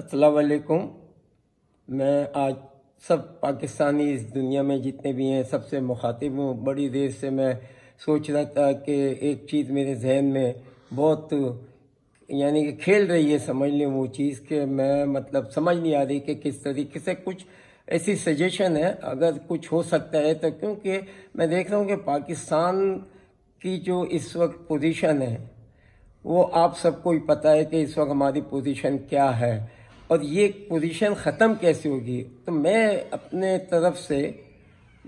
असलकुम मैं आज सब पाकिस्तानी इस दुनिया में जितने भी हैं सबसे मुखातिब हूँ बड़ी देर से मैं सोच रहा था कि एक चीज़ मेरे जहन में बहुत यानी कि खेल रही है समझ लें वो चीज़ के मैं मतलब समझ नहीं आ रही कि किस तरीके से कुछ ऐसी सजेशन है अगर कुछ हो सकता है तो क्योंकि मैं देख रहा हूँ कि पाकिस्तान की जो इस वक्त पोजीशन है वो आप सबको ही पता है कि इस वक्त हमारी पोजीशन क्या है और ये पोजीशन ख़त्म कैसे होगी तो मैं अपने तरफ से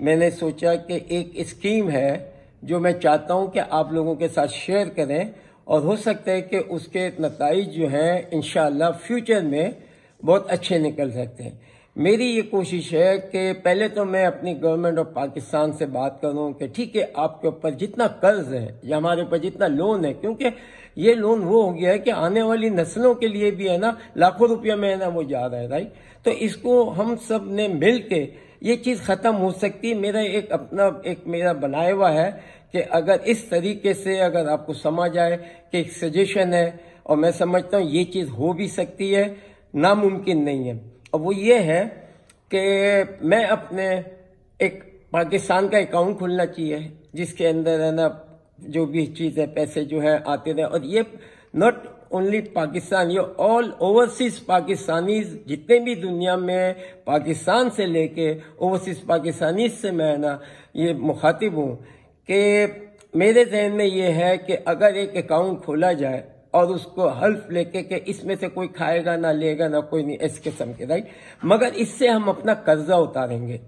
मैंने सोचा कि एक स्कीम है जो मैं चाहता हूँ कि आप लोगों के साथ शेयर करें और हो सकता है कि उसके नतज जो हैं इन फ्यूचर में बहुत अच्छे निकल सकते हैं मेरी ये कोशिश है कि पहले तो मैं अपनी गवर्नमेंट ऑफ पाकिस्तान से बात करूं कि ठीक है आपके ऊपर जितना कर्ज है या हमारे ऊपर जितना लोन है क्योंकि ये लोन वो हो गया है कि आने वाली नस्लों के लिए भी है ना लाखों रुपया में है ना वो जा रहा है राइट तो इसको हम सब ने मिल के ये चीज़ ख़त्म हो सकती है मेरा एक अपना एक मेरा बनाया हुआ है कि अगर इस तरीके से अगर आपको समझ आए कि एक सजेशन है और मैं समझता हूँ ये चीज़ हो भी सकती है नामुमकिन नहीं है और वो ये है कि मैं अपने एक पाकिस्तान का अकाउंट खोलना चाहिए जिसके अंदर है ना जो भी चीज़ें पैसे जो है आते रहे और ये नॉट ओनली पाकिस्तान ये ऑल ओवरसीज पाकिस्तानी जितने भी दुनिया में पाकिस्तान से लेके ओवरसीज पाकिस्तानी से मैं ना ये मुखातिब हूँ कि मेरे जहन में ये है कि अगर एक अकाउंट खोला जाए और उसको हल्फ लेके के इसमें से कोई खाएगा ना लेगा ना कोई नहीं इस किस्म के राइट मगर इससे हम अपना कर्जा उतारेंगे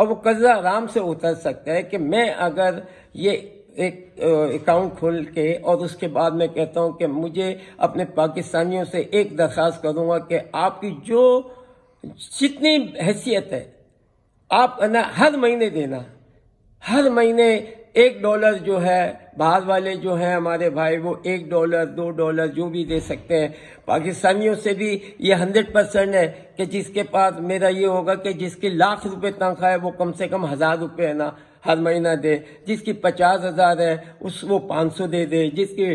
और वो कर्जा आराम से उतर सकता है कि मैं अगर ये एक अकाउंट खोल के और उसके बाद मैं कहता हूं कि मुझे अपने पाकिस्तानियों से एक दरख्वास्त करूंगा कि आपकी जो जितनी हैसियत है आप ना हर महीने देना हर महीने एक डॉलर जो है बाहर वाले जो हैं हमारे भाई वो एक डॉलर दो डॉलर जो भी दे सकते हैं पाकिस्तानियों से भी ये हंड्रेड परसेंट है कि जिसके पास मेरा ये होगा कि जिसकी लाख रुपए तनख्वाह है वो कम से कम हज़ार रुपये है ना हर महीना दे जिसकी पचास हज़ार है उस वो पाँच सौ दे दे जिसकी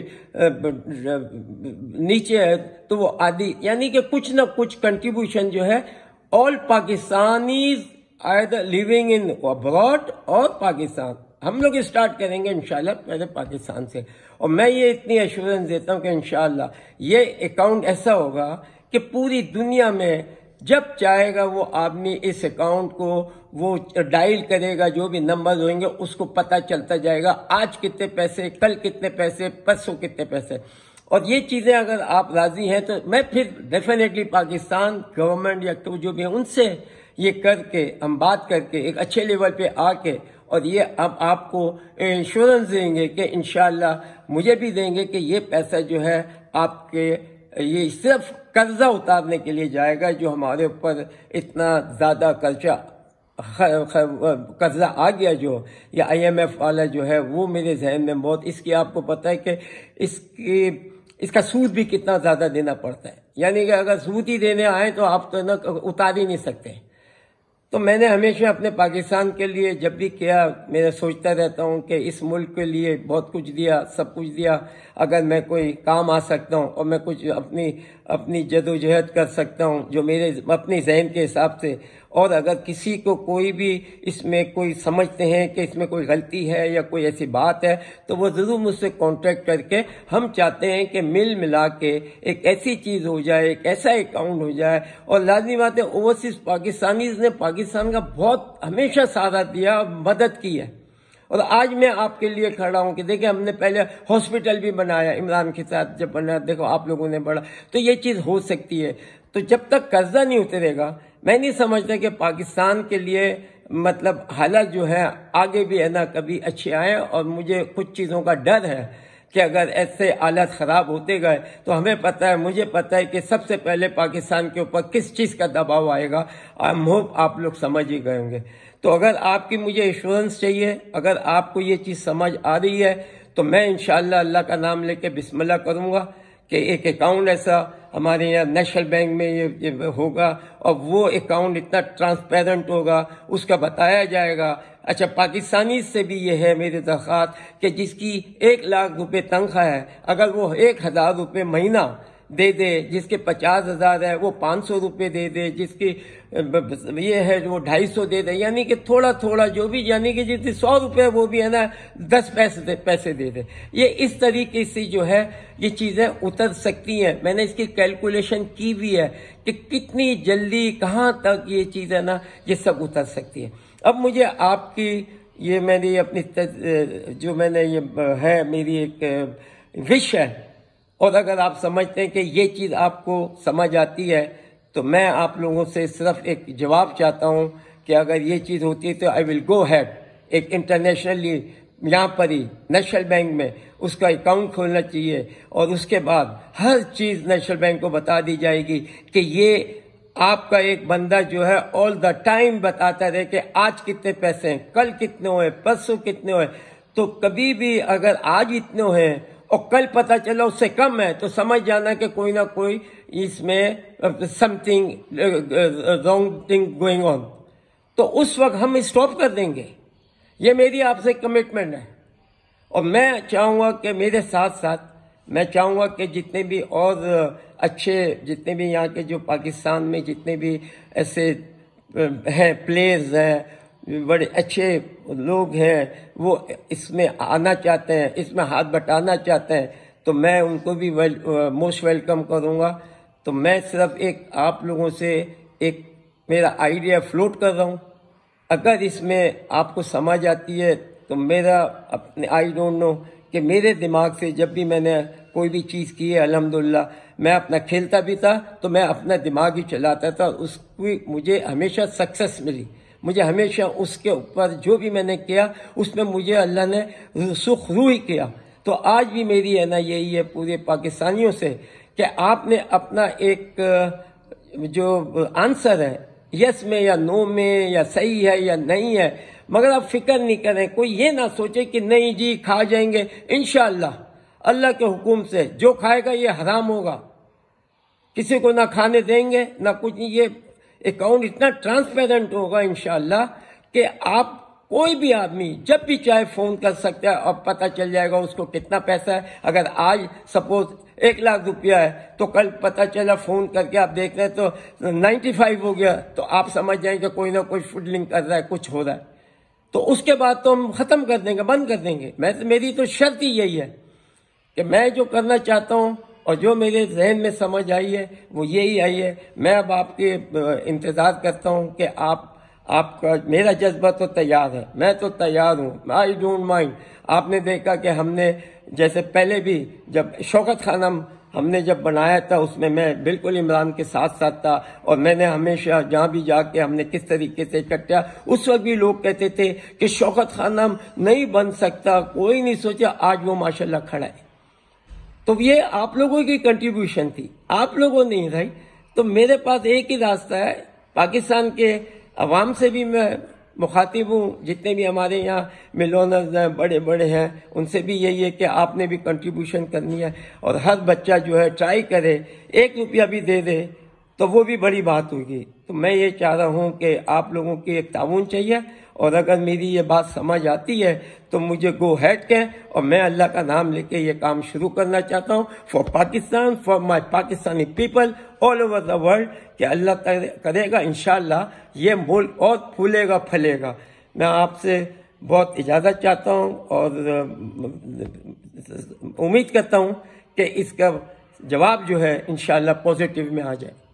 नीचे है तो वो आदि यानी कि कुछ ना कुछ कंट्रीब्यूशन जो है all Pakistani are living in abroad और पाकिस्तान हम लोग स्टार्ट करेंगे इन पहले पाकिस्तान से और मैं ये इतनी एश्योरेंस देता हूँ कि इन ये अकाउंट ऐसा होगा कि पूरी दुनिया में जब चाहेगा वो आदमी इस अकाउंट को वो डायल करेगा जो भी नंबर होंगे उसको पता चलता जाएगा आज कितने पैसे कल कितने पैसे परसों कितने पैसे और ये चीज़ें अगर आप राजी हैं तो मैं फिर डेफिनेटली पाकिस्तान गवर्नमेंट या तो जो भी है उनसे ये करके हम बात करके एक अच्छे लेवल पे आके और ये अब आपको इंश्योरेंस देंगे कि इन मुझे भी देंगे कि ये पैसा जो है आपके ये सिर्फ कर्जा उतारने के लिए जाएगा जो हमारे ऊपर इतना ज़्यादा कर्जा कर्जा आ गया जो या आईएमएफ वाला जो है वो मेरे जहन में बहुत इसकी आपको पता है कि इसकी इसका सूद भी कितना ज़्यादा देना पड़ता है यानी कि अगर सूद ही देने आए तो आप तो ना उतार ही नहीं सकते तो मैंने हमेशा अपने पाकिस्तान के लिए जब भी किया मैं सोचता रहता हूँ कि इस मुल्क के लिए बहुत कुछ दिया सब कुछ दिया अगर मैं कोई काम आ सकता हूँ और मैं कुछ अपनी अपनी जदोजहद कर सकता हूँ जो मेरे अपने जहन के हिसाब से और अगर किसी को कोई भी इसमें कोई समझते हैं कि इसमें कोई गलती है या कोई ऐसी बात है तो वो ज़रूर मुझसे कॉन्टेक्ट करके हम चाहते हैं कि मिल मिला के एक ऐसी चीज़ हो जाए एक ऐसा अकाउंट हो जाए और लाजमी बात है ओवरसीज़ पाकिस्तानीज़ ने पाकिस्तान पाकिस्तान का बहुत हमेशा साथ दिया मदद की है और आज मैं आपके लिए खड़ा हूँ कि देखिए हमने पहले हॉस्पिटल भी बनाया इमरान के साथ जब बनाया देखो आप लोगों ने बढ़ा तो ये चीज़ हो सकती है तो जब तक कर्जा नहीं उतरेगा मैं नहीं समझता कि पाकिस्तान के लिए मतलब हालत जो है आगे भी है ना कभी अच्छे आए और मुझे कुछ चीज़ों का डर है कि अगर ऐसे हालात ख़राब होते गए तो हमें पता है मुझे पता है कि सबसे पहले पाकिस्तान के ऊपर किस चीज़ का दबाव आएगा आई होप आप लोग समझ ही गए होंगे तो अगर आपकी मुझे इंश्योरेंस चाहिए अगर आपको ये चीज़ समझ आ रही है तो मैं इन अल्लाह का नाम लेके बिस्मिल्लाह करूँगा कि एक अकाउंट ऐसा हमारे यहाँ नेशनल बैंक में ये, ये होगा और वो अकाउंट इतना ट्रांसपेरेंट होगा उसका बताया जाएगा अच्छा पाकिस्तानी से भी ये है मेरी दरख्वास्त कि जिसकी एक लाख रुपए तनख्वाह है अगर वो एक हज़ार रुपये महीना दे दे जिसके पचास हज़ार है वो पाँच सौ रुपये दे दे जिसकी ये है वो ढाई सौ दे दे यानी कि थोड़ा थोड़ा जो भी यानी कि जितनी सौ रुपये वो भी है ना दस पैसे दे पैसे दे दे ये इस तरीके से जो है ये चीज़ें उतर सकती हैं मैंने इसकी कैलकुलेशन की भी है कि कितनी जल्दी कहाँ तक ये चीज़ें ना ये सब उतर सकती है अब मुझे आपकी ये मैंने अपनी जो मैंने ये है मेरी एक विश है और अगर आप समझते हैं कि ये चीज़ आपको समझ आती है तो मैं आप लोगों से सिर्फ एक जवाब चाहता हूँ कि अगर ये चीज़ होती है तो आई विल गो हैड एक इंटरनेशनली यहाँ पर ही नेशनल बैंक में उसका अकाउंट खोलना चाहिए और उसके बाद हर चीज़ नेशनल बैंक को बता दी जाएगी कि ये आपका एक बंदा जो है ऑल द टाइम बताता रहे कि आज कितने पैसे हैं कल कितने हुए परसों कितने हुए तो कभी भी अगर आज इतने हैं और कल पता चला उससे कम है तो समझ जाना कि कोई ना कोई इसमें something wrong thing going on तो उस वक्त हम स्टॉप कर देंगे ये मेरी आपसे कमिटमेंट है और मैं चाहूँगा कि मेरे साथ साथ मैं चाहूँगा कि जितने भी और अच्छे जितने भी यहाँ के जो पाकिस्तान में जितने भी ऐसे हैं प्लेयर्स हैं बड़े अच्छे लोग हैं वो इसमें आना चाहते हैं इसमें हाथ बटाना चाहते हैं तो मैं उनको भी वेल, मोस्ट वेलकम करूँगा तो मैं सिर्फ एक आप लोगों से एक मेरा आइडिया फ्लोट कर रहा हूँ अगर इसमें आपको समझ आती है तो मेरा अपने आई डोंट नो कि मेरे दिमाग से जब भी मैंने कोई भी चीज़ की है अलहमदिल्ला मैं अपना खेलता भी था तो मैं अपना दिमाग ही चलाता था उसकी मुझे हमेशा सक्सेस मिली मुझे हमेशा उसके ऊपर जो भी मैंने किया उसमें मुझे अल्लाह ने सुख ही किया तो आज भी मेरी है ना यही है पूरे पाकिस्तानियों से कि आपने अपना एक जो आंसर है यस में या नो में या सही है या नहीं है मगर आप फिक्र नहीं करें कोई ये ना सोचे कि नहीं जी खा जाएंगे इन अल्लाह के हुक्म से जो खाएगा ये हराम होगा किसी को ना खाने देंगे ना कुछ ये अकाउंट इतना ट्रांसपेरेंट होगा इनशाला कि आप कोई भी आदमी जब भी चाहे फोन कर सकता है और पता चल जाएगा उसको कितना पैसा है अगर आज सपोज एक लाख रुपया है तो कल पता चला फोन करके आप देख रहे हैं तो नाइन्टी फाइव हो गया तो आप समझ जाएंगे कोई ना कोई फुडलिंग कर रहा है कुछ हो रहा है तो उसके बाद तो हम ख़त्म कर देंगे बंद कर देंगे मैं मेरी तो शर्त ही यही है कि मैं जो करना चाहता हूँ और जो मेरे जहन में समझ आई है वो यही आई है मैं अब आपके इंतज़ार करता हूँ कि आप आपका मेरा जज्बा तो तैयार है मैं तो तैयार हूँ आई डोंट माइंड आपने देखा कि हमने जैसे पहले भी जब शौकत खानम हमने जब बनाया था उसमें मैं बिल्कुल इमरान के साथ साथ था और मैंने हमेशा जहाँ भी जाके हमने किस तरीके से इकट्ठा उस वक्त भी लोग कहते थे कि शौकत खानम नहीं बन सकता कोई नहीं सोचा आज वो माशाल्लाह खड़ा है तो ये आप लोगों की कंट्रीब्यूशन थी आप लोगों ने भाई तो मेरे पास एक ही रास्ता है पाकिस्तान के अवाम से भी मैं मुखातिब हूँ जितने भी हमारे यहाँ मिलोनर्स हैं बड़े बड़े हैं उनसे भी यही है कि आपने भी कंट्रीब्यूशन करनी है और हर बच्चा जो है ट्राई करे एक रुपया भी दे दे तो वो भी बड़ी बात होगी तो मैं ये चाह रहा हूँ कि आप लोगों की एक ताउन चाहिए और अगर मेरी ये बात समझ आती है तो मुझे गो हैड कहें और मैं अल्लाह का नाम लेके ये काम शुरू करना चाहता हूँ for Pakistan for my Pakistani people all over the world कि अल्लाह करेगा इन ये मुल्क और फूलेगा फलेगा मैं आपसे बहुत इजाज़त चाहता हूँ और उम्मीद करता हूँ कि इसका जवाब जो है इन पॉजिटिव में आ जाए